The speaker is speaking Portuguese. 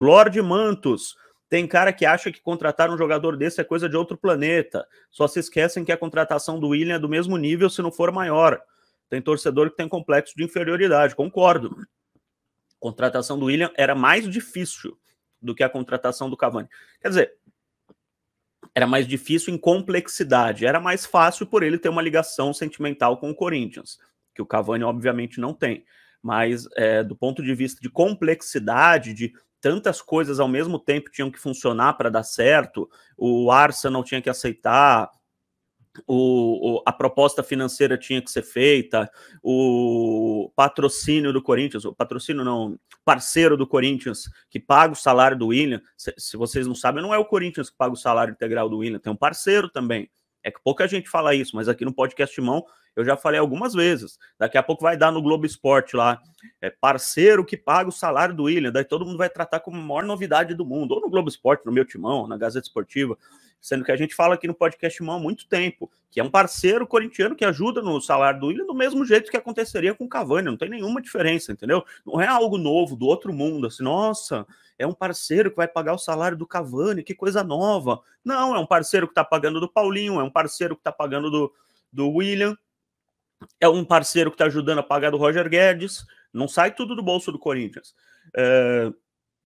Lorde Mantos. Tem cara que acha que contratar um jogador desse é coisa de outro planeta. Só se esquecem que a contratação do William é do mesmo nível, se não for maior. Tem torcedor que tem complexo de inferioridade, concordo. A contratação do William era mais difícil do que a contratação do Cavani. Quer dizer, era mais difícil em complexidade, era mais fácil por ele ter uma ligação sentimental com o Corinthians, que o Cavani obviamente não tem. Mas é, do ponto de vista de complexidade, de tantas coisas ao mesmo tempo tinham que funcionar para dar certo, o Arsenal tinha que aceitar, o, o, a proposta financeira tinha que ser feita, o patrocínio do Corinthians, o patrocínio não, parceiro do Corinthians que paga o salário do William. Se, se, vocês não sabem, não é o Corinthians que paga o salário integral do William, tem um parceiro também. É que pouca gente fala isso, mas aqui no podcast Mão eu já falei algumas vezes. Daqui a pouco vai dar no Globo Esporte lá. É parceiro que paga o salário do William. Daí todo mundo vai tratar como a maior novidade do mundo. Ou no Globo Esporte, no meu timão, na Gazeta Esportiva sendo que a gente fala aqui no podcast Mão há muito tempo, que é um parceiro corintiano que ajuda no salário do Willian do mesmo jeito que aconteceria com o Cavani, não tem nenhuma diferença, entendeu? Não é algo novo, do outro mundo, assim, nossa, é um parceiro que vai pagar o salário do Cavani, que coisa nova. Não, é um parceiro que está pagando do Paulinho, é um parceiro que está pagando do, do William, é um parceiro que está ajudando a pagar do Roger Guedes, não sai tudo do bolso do Corinthians. É...